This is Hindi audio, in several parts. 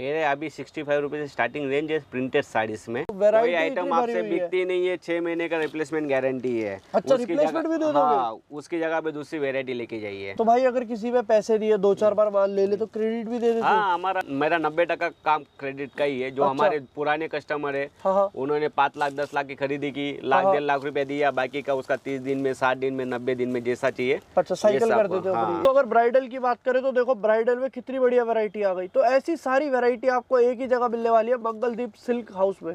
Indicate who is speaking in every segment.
Speaker 1: मेरे अभी sixty five rupees starting range है प्रिंटेड साइड में तो कोई आइटम आपसे बिकती नहीं है छह महीने का रिप्लेसमेंट गारंटी है अच्छा रिप्लेसमेंट भी दे हाँ, उसकी जगह पे दूसरी वेरायटी लेके जाइए तो
Speaker 2: भाई अगर किसी में पैसे दिए दो चार बार माल ले ले तो क्रेडिट भी दे देते हाँ
Speaker 1: हमारा मेरा नब्बे टका काम क्रेडिट का ही है जो अच्छा। हमारे पुराने कस्टमर है हाँ, हाँ। उन्होंने पाँच लाख दस लाख की खरीदी की लाख हाँ। डेढ़ लाख रूपया दिया बाकी का उसका तीस दिन में साठ दिन में नब्बे दिन में जैसा चाहिए अच्छा साइकिल कर देते हो तो
Speaker 2: अगर ब्राइडल की बात करें तो देखो ब्राइडल में कितनी बढ़िया वेरायटी आ गई तो ऐसी सारी वेरायटी वैरायटी आपको एक ही जगह मिलने वाली है मंगलदीप सिल्क हाउस में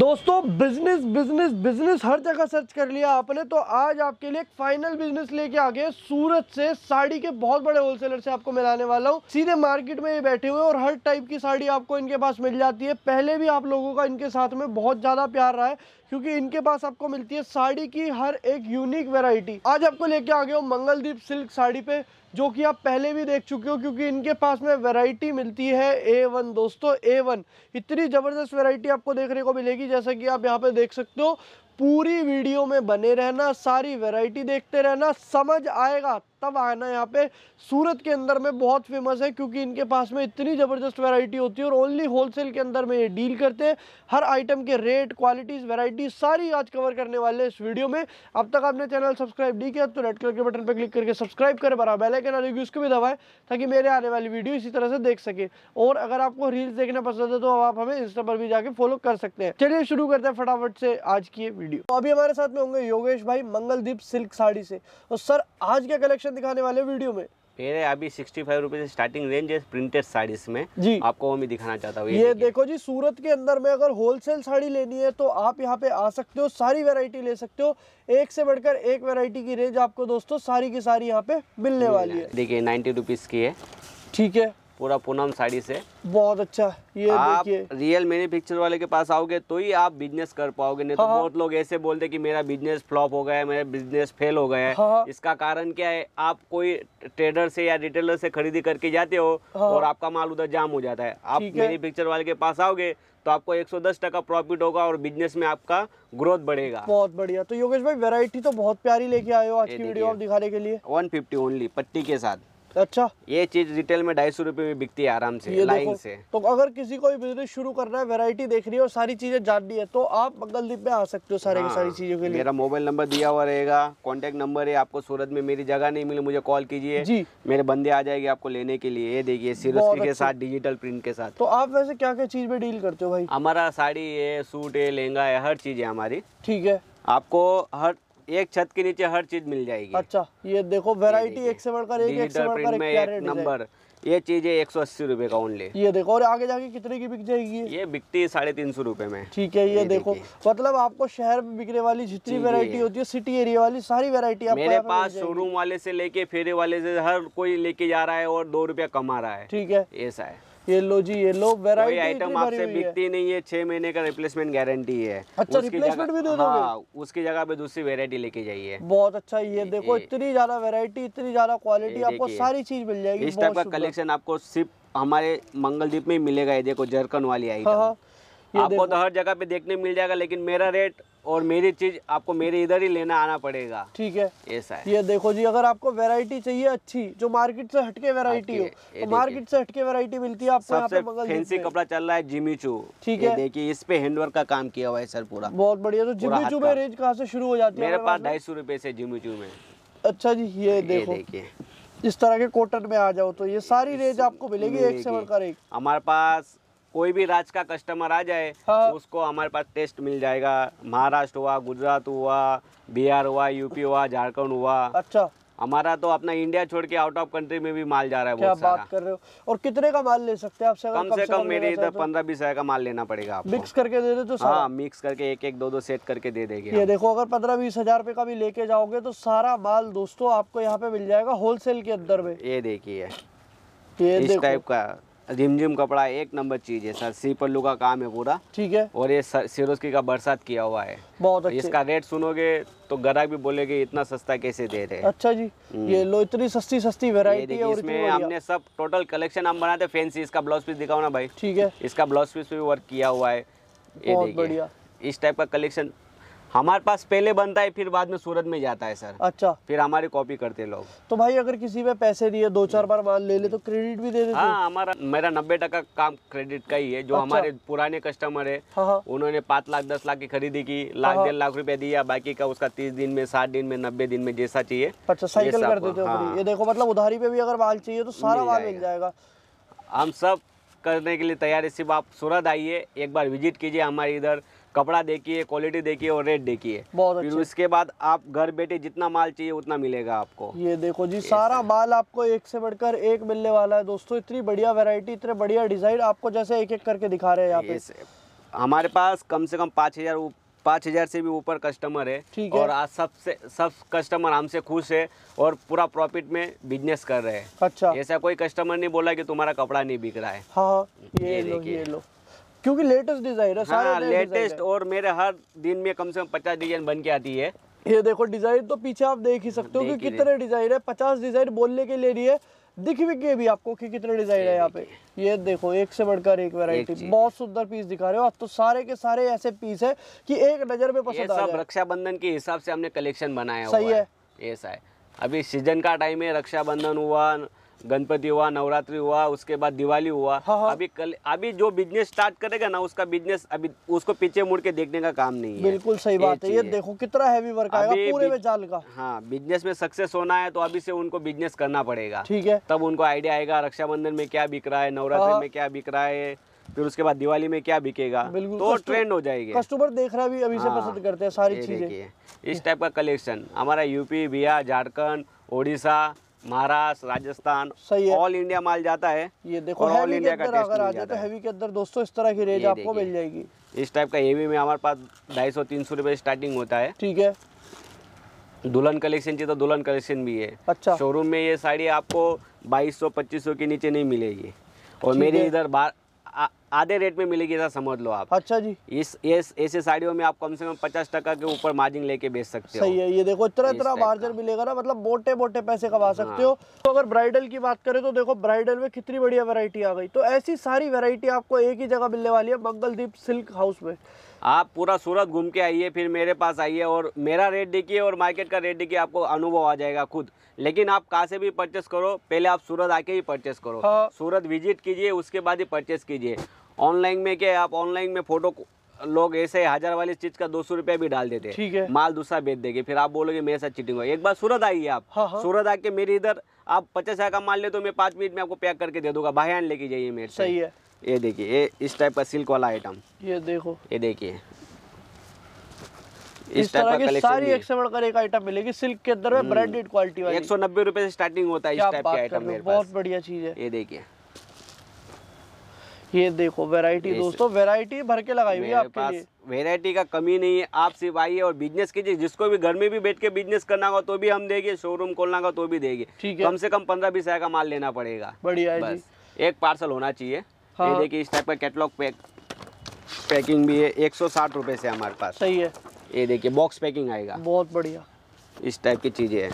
Speaker 2: दोस्तों बिजनेस बिजनेस बिजनेस हर जगह सर्च कर लिया आपने तो आज आपके लिए एक फाइनल बिजनेस लेके आ गए सूरत से साड़ी के बहुत बड़े होलसेलर से आपको मिलाने वाला हूँ सीधे मार्केट में ये बैठे हुए और हर टाइप की साड़ी आपको इनके पास मिल जाती है पहले भी आप लोगों का इनके साथ में बहुत ज़्यादा प्यार रहा है क्योंकि इनके पास आपको मिलती है साड़ी की हर एक यूनिक वेराइटी आज आपको लेके आ गए हो मंगलदीप सिल्क साड़ी पे जो कि आप पहले भी देख चुके हो क्योंकि इनके पास में वैरायटी मिलती है ए वन दोस्तों ए वन इतनी ज़बरदस्त वैरायटी आपको देखने को मिलेगी जैसा कि आप यहाँ पे देख सकते हो पूरी वीडियो में बने रहना सारी वैरायटी देखते रहना समझ आएगा तब आना यहाँ पे सूरत के अंदर में बहुत फेमस है क्योंकि इनके पास में इतनी ज़बरदस्त वैरायटी होती है और ओनली होलसेल के अंदर में ये डील करते हैं हर आइटम के रेट क्वालिटीज़ वैरायटी सारी आज कवर करने वाले इस वीडियो में अब तक आपने चैनल सब्सक्राइब नहीं किया तो रेड कलर के बटन पर क्लिक करके सब्सक्राइब करें बरा बेलाइकन आ जाएगी उसको भी दबाएँ ताकि मेरे आने वाली वीडियो इसी तरह से देख सके और अगर आपको रील्स देखना पसंद है तो आप हमें इंस्टा पर भी जाके फॉलो कर सकते हैं चलिए शुरू करते हैं फटाफट से आज की वीडियो तो अभी हमारे साथ में होंगे योगेश भाई मंगलदीप सिल्क साड़ी से और तो सर आज क्या कलेक्शन दिखाने वाले वीडियो में
Speaker 1: मेरे अभी sixty five rupees starting range है प्रिंटेड साड़ीज में जी आपको वो मैं दिखाना चाहता हूँ ये, ये
Speaker 2: देखो जी सूरत के अंदर में अगर होलसेल साड़ी लेनी है तो आप यहाँ पे आ सकते हो सारी वेरायटी ले सकते हो एक से बढ़कर एक वेरायटी की रेंज आपको दोस्तों सारी की सारी यहाँ पे मिलने वाली है
Speaker 1: देखिए नाइन्टी रुपीज की है ठीक है पूरा पूनम साड़ी से
Speaker 2: बहुत अच्छा ये आप
Speaker 1: रियल पिक्चर वाले के पास आओगे तो ही आप बिजनेस कर पाओगे नहीं तो हाँ, हाँ। बहुत लोग ऐसे बोलते कि मेरा बिजनेस फ्लॉप हो गया है मेरा बिजनेस फेल हो गया है हाँ, हाँ। इसका कारण क्या है आप कोई ट्रेडर से या रिटेलर से खरीदी करके जाते हो हाँ, हाँ। और आपका माल उधर जाम हो जाता है आप पिक्चर वाले के पास आओगे तो आपको एक टका प्रॉफिट होगा और बिजनेस में आपका ग्रोथ बढ़ेगा
Speaker 2: बहुत बढ़िया तो योगेश भाई वेरायटी तो बहुत प्यारी लेके आयो हो आज की वीडियो आप दिखाने के
Speaker 1: लिए वन ओनली पट्टी के साथ अच्छा ये चीज रिटेल में ढाई सौ रूपये में बिकती है आराम से लाइन से तो
Speaker 2: अगर किसी को भी बिजनेस शुरू कर रहा है वेरायटी देख रही है और सारी चीजें जाननी है तो आप मंगलदीप में आ सकते हो सारे हाँ, सारी चीजों
Speaker 1: के लिए मेरा मोबाइल नंबर दिया हुआ रहेगा कॉन्टेक्ट नंबर है आपको सूरत में मेरी जगह नहीं मिली मुझे कॉल कीजिए मेरे बंदे आ जाएगी आपको लेने के लिए ये देखिए सीरोस्की के साथ डिजिटल प्रिंट के साथ
Speaker 2: तो आप वैसे क्या क्या चीज में डील करते हो भाई
Speaker 1: हमारा साड़ी है सूट है लहंगा है हर चीज है हमारी ठीक है आपको हर एक छत के नीचे हर चीज मिल जाएगी अच्छा
Speaker 2: ये देखो वेरायटी एक से बढ़कर एक नंबर
Speaker 1: ये चीज है एक सौ अस्सी रूपए का ओनली ये
Speaker 2: देखो और आगे जाके कितने की बिक जाएगी
Speaker 1: ये बिकती है साढ़े तीन सौ रूपए में
Speaker 2: ठीक है ये, ये देखो मतलब आपको शहर में बिकने वाली जितनी वेरायटी होती है सिटी एरिया वाली सारी वेरायटी मेरे पास शोरूम
Speaker 1: वाले से लेके फेरे वाले से हर कोई लेके जा रहा है और दो रूपया कमा रहा है ठीक है ऐसा है
Speaker 2: ये लो जी ये लो वैरायटी आइटम आपसे बिकती
Speaker 1: नहीं है छह महीने का रिप्लेसमेंट गारंटी है अच्छा रिप्लेसमेंट भी दे हाँ, उसकी जगह पे दूसरी वैरायटी लेके जाइए
Speaker 2: बहुत अच्छा ये देखो इतनी ज्यादा वैरायटी इतनी ज्यादा क्वालिटी आपको सारी चीज मिल जाएगी इस टाइप का कलेक्शन
Speaker 1: आपको सिर्फ हमारे मंगलदीप में ही मिलेगा ये देखो जरकन वाली आइटम हाँ, हाँ। आपको तो हर जगह पे देखने मिल जाएगा लेकिन मेरा रेट और मेरी चीज आपको मेरे इधर ही लेना आना पड़ेगा ठीक है ऐसा है
Speaker 2: ये देखो जी अगर आपको वैरायटी चाहिए अच्छी जो मार्केट से हटके वैरायटी हो तो मार्केट से हटके वैरायटी मिलती है आपको सबसे आप फैंसी कपड़ा
Speaker 1: चल रहा है चू ठीक है देखिए इस पे हैंडवर्क का काम किया हुआ है सर पूरा बहुत बढ़िया तो जिमीचू में रेंज
Speaker 2: कहाँ से शुरू हो जाती है मेरे पास ढाई सौ
Speaker 1: रूपये से जिमीचू में
Speaker 2: अच्छा जी ये देखो देखिए इस तरह के कॉटन में आ जाओ तो ये सारी रेंज आपको मिलेगी एक से बढ़कर
Speaker 1: एक हमारे पास कोई भी राज्य का कस्टमर आ जाए हाँ। उसको हमारे पास टेस्ट मिल जाएगा महाराष्ट्र हुआ गुजरात हुआ बिहार हुआ यूपी हुआ झारखंड हुआ अच्छा हमारा तो अपना इंडिया छोड़ के आउट ऑफ कंट्री में भी माल जा रहा है क्या बात
Speaker 2: कर रहे हो और कितने का माल ले सकते हैं आप कम, से कम मेरे इधर पंद्रह
Speaker 1: बीस हजार का माल लेना पड़ेगा आपको मिक्स
Speaker 2: करके दे दे तो हाँ
Speaker 1: मिक्स करके एक एक दो दो सेट करके दे देंगे ये
Speaker 2: देखो अगर पंद्रह बीस हजार रूपए का भी लेके जाओगे तो सारा माल दोस्तों आपको यहाँ पे मिल जाएगा होलसेल के अंदर में
Speaker 1: ये देखिए इस टाइप का रिमझिम कपड़ा एक नंबर चीज है सर सी पल्लू का काम है पूरा ठीक है और ये सिरोस्की का बरसात किया हुआ है बहुत अच्छा इसका रेट सुनोगे तो ग्राहक भी बोलेगे इतना सस्ता कैसे दे रहे अच्छा
Speaker 2: जी हम्म। ये लो इतनी सस्ती सस्ती वेरायटी है और इसमें हमने
Speaker 1: सब टोटल कलेक्शन हम बनाते फैंसी इसका ब्लाउज पीस दिखाओ ना भाई ठीक है इसका ब्लाउज पीस भी वर्क किया हुआ है बहुत बढ़िया इस टाइप का कलेक्शन हमारे पास पहले बनता है फिर बाद में सूरत में जाता है सर अच्छा फिर हमारी कॉपी करते लोग
Speaker 2: तो भाई अगर किसी पे पैसे दिए दो चार बार माल ले ले तो क्रेडिट भी दे देते हाँ
Speaker 1: हमारा मेरा नब्बे टका काम क्रेडिट का ही है जो अच्छा। हमारे पुराने कस्टमर है हाँ, हाँ। उन्होंने पाँच लाख दस लाख की खरीदी की लाख हाँ। डेढ़ लाख रुपया दिया बाकी का उसका तीस दिन में साठ दिन में नब्बे दिन में जैसा चाहिए अच्छा साइकिल कर देते हाँ। ये
Speaker 2: देखो मतलब उधारी पे भी अगर माल चाहिए तो सारा माल मिल
Speaker 1: जाएगा हम सब करने के लिए तैयार है सिर्फ आप सूरत आइए एक बार विजिट कीजिए हमारे इधर कपड़ा देखिए क्वालिटी देखिए और रेट देखिए बहुत फिर उसके बाद आप घर बैठे जितना माल चाहिए उतना मिलेगा आपको
Speaker 2: ये देखो जी सारा माल आपको एक से बढ़कर एक मिलने वाला है दोस्तों इतनी बढ़िया वेरायटी इतने बढ़िया डिजाइन आपको जैसे एक एक करके दिखा रहे हैं यहाँ
Speaker 1: पे हमारे पास कम से कम पाँच हजार पाँच हजार से भी ऊपर कस्टमर है ठीक है और आज सबसे सब कस्टमर हमसे खुश है और पूरा प्रॉफिट में बिजनेस कर रहे हैं अच्छा ऐसा कोई कस्टमर नहीं बोला कि तुम्हारा कपड़ा नहीं बिक रहा है
Speaker 2: हाँ, हाँ। ये, ये लो ये लो क्योंकि लेटेस्ट डिजाइन है हाँ, लेटेस्ट
Speaker 1: और मेरे हर दिन में कम से कम पचास डिजाइन बन के आती है
Speaker 2: ये देखो डिजाइन तो पीछे आप देख ही सकते हो कि कितने डिजाइन है पचास डिजाइन बोलने के लिए रही है दिख भी के भी आपको कि कितने डिजाइन है यहाँ पे ये देखो एक से बढ़कर एक वैरायटी बहुत सुंदर पीस दिखा रहे हो आप तो सारे के सारे ऐसे पीस है कि एक नजर में पसंद आ
Speaker 1: रक्षाबंधन के हिसाब से हमने कलेक्शन बनाया सही है ऐसा है अभी सीजन का टाइम है रक्षाबंधन हुआ गणपति हुआ नवरात्रि हुआ उसके बाद दिवाली हुआ हाँ, हाँ। अभी कल अभी जो बिजनेस स्टार्ट करेगा ना उसका बिजनेस अभी उसको पीछे मुड़ के देखने का काम नहीं है बिल्कुल सही बात है ये देखो
Speaker 2: कितना हैवी वर्क आएगा पूरे में जाल का
Speaker 1: हाँ बिजनेस में सक्सेस होना है तो अभी से उनको बिजनेस करना पड़ेगा ठीक है तब उनको आइडिया आएगा रक्षाबंधन में क्या बिक रहा है नवरात्रि हाँ। में क्या बिक रहा है फिर उसके बाद दिवाली में क्या बिकेगा तो ट्रेंड हो जाएगी कस्टमर
Speaker 2: देख रहा भी अभी से हाँ। पसंद करते हैं सारी
Speaker 1: चीजें इस टाइप का कलेक्शन हमारा यूपी बिहार झारखंड ओडिशा महाराष्ट्र राजस्थान सही है ऑल इंडिया माल जाता है ये देखो ऑल इंडिया का टेस्ट अगर आ जाए तो
Speaker 2: हैवी के अंदर दोस्तों इस तरह की रेंज आपको मिल
Speaker 1: जाएगी इस टाइप का हेवी में हमारे पास ढाई सौ तीन सौ रुपए स्टार्टिंग होता है ठीक है दुल्हन कलेक्शन चाहिए तो दुल्हन कलेक्शन भी है अच्छा शोरूम में ये साड़ी आपको बाईस सौ पच्चीस सौ के नीचे नहीं मिलेगी और मेरे इधर बाहर आधे रेट में मिलेगी ऐसा समझ लो आप अच्छा जी इस ऐसे साड़ियों में आप कम से कम पचास टका के ऊपर मार्जिन लेके बेच सकते हो सही है ये देखो इतना इतना मार्जिन
Speaker 2: मिलेगा ना मतलब मोटे मोटे पैसे कमा हाँ। सकते हो तो अगर ब्राइडल की बात करें तो देखो ब्राइडल में कितनी बढ़िया वेरायटी आ गई तो ऐसी सारी वेरायटी आपको एक ही जगह मिलने वाली है मंगलदीप सिल्क हाउस
Speaker 1: में आप पूरा सूरत घूम के आइए फिर मेरे पास आइए और मेरा रेट देखिए और मार्केट का रेट देखिए आपको अनुभव आ जाएगा खुद लेकिन आप कहाँ से भी परचेस करो पहले आप सूरत आके ही परचेस करो हाँ। सूरत विजिट कीजिए उसके बाद ही परचेस कीजिए ऑनलाइन में क्या आप ऑनलाइन में फोटो लोग ऐसे हजार वाली चीज का दो सौ रुपया भी डाल देते ठीक है माल दूसरा बेच देगी फिर आप बोलोगे मेरे साथ चीटिंग हो एक बार सूरत आइए आप हाँ हा। सूरत आके मेरे इधर आप पचास हजार का माल ले तो मैं पांच मिनट में आपको पैक करके दे दूंगा भाईयान लेके जाइए मेरे सही है ये देखिए ये इस टाइप का सिल्क वाला आइटम ये देखो ये देखिए इस तरह की सारी एक
Speaker 2: से बढ़कर एक आइटम मिलेगी सिल्क के अंदर में ब्रांडेड हम्म। क्वालिटी वाली
Speaker 1: नब्बे रुपए से स्टार्टिंग होता है इस टाइप के आइटम बहुत बढ़िया चीज है ये
Speaker 2: देखिए ये देखो वैरायटी दोस्तों वैरायटी भर के लगाई हुई है आपके पास लिए
Speaker 1: वैरायटी का कमी नहीं है आप सिर्फ आइए और बिजनेस कीजिए जिसको भी घर में भी बैठ के बिजनेस करना होगा तो भी हम देंगे शोरूम खोलना होगा तो भी देंगे ठीक है कम से कम पंद्रह बीस हजार का माल लेना पड़ेगा बढ़िया है एक पार्सल होना चाहिए हाँ। देखिए इस टाइप का कैटलॉग पैक पैकिंग भी है एक सौ साठ रुपये से हमारे पास सही है ये देखिए बॉक्स पैकिंग आएगा बहुत बढ़िया इस टाइप की चीज़ें हैं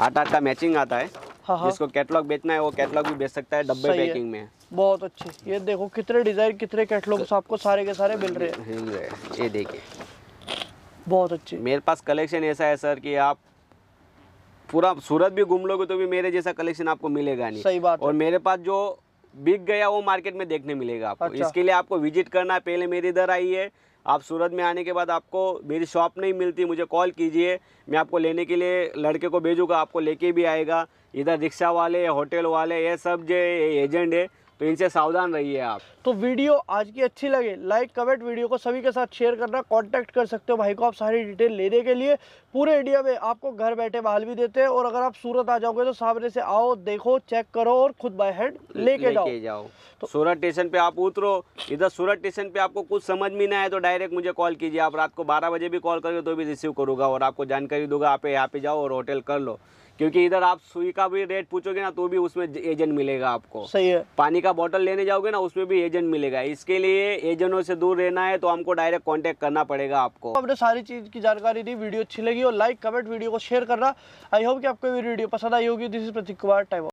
Speaker 1: आटा आठ का मैचिंग आता है हाँ, हाँ जिसको कैटलॉग बेचना है वो कैटलॉग भी बेच सकता है डब्बे पैकिंग में
Speaker 2: बहुत अच्छे ये देखो कितने डिजाइन कितने कैटलॉग आपको सारे के सारे मिल रहे
Speaker 1: हैं ये देखिए बहुत अच्छे मेरे पास कलेक्शन ऐसा है सर कि आप पूरा सूरत भी घूम लोगे तो भी मेरे जैसा कलेक्शन आपको मिलेगा नहीं सही बात और मेरे पास जो बिक गया वो मार्केट में देखने मिलेगा आपको अच्छा। इसके लिए आपको विजिट करना पहले मेरे इधर आइए आप सूरत में आने के बाद आपको मेरी शॉप नहीं मिलती मुझे कॉल कीजिए मैं आपको लेने के लिए लड़के को भेजूँगा आपको लेके भी आएगा इधर रिक्शा वाले होटल वाले ये सब जो एजेंट है तो इनसे सावधान रहिए आप तो वीडियो आज की अच्छी
Speaker 2: लगे लाइक कमेंट वीडियो को सभी के साथ शेयर करना कांटेक्ट कर सकते हो भाई को आप सारी डिटेल लेने के लिए पूरे इंडिया में आपको घर बैठे बहाल भी देते हैं और अगर आप सूरत आ जाओगे तो सामने से आओ देखो चेक करो और खुद बाय हैंड
Speaker 1: लेके ले जाओ, जाओ। तो सूरत स्टेशन पे आप उतरो इधर सूरत स्टेशन पे आपको कुछ समझ में ना आए तो डायरेक्ट मुझे कॉल कीजिए आप रात को बारह बजे भी कॉल करोगे तो भी रिसीव करूंगा और आपको जानकारी दूंगा आप यहाँ पे जाओ और होटल कर लो क्योंकि इधर आप सुई का भी रेट पूछोगे ना तो भी उसमें एजेंट मिलेगा आपको सही है पानी का बॉटल लेने जाओगे ना उसमें भी एजेंट मिलेगा इसके लिए एजेंटों से दूर रहना है तो हमको डायरेक्ट कॉन्टेक्ट करना पड़ेगा आपको आपने
Speaker 2: तो सारी चीज़ की जानकारी दी वीडियो अच्छी लगी और लाइक कमेंट वीडियो को शेयर करना आई होप की आपको वीडियो पसंद आई होगी this is Prateek Kumar time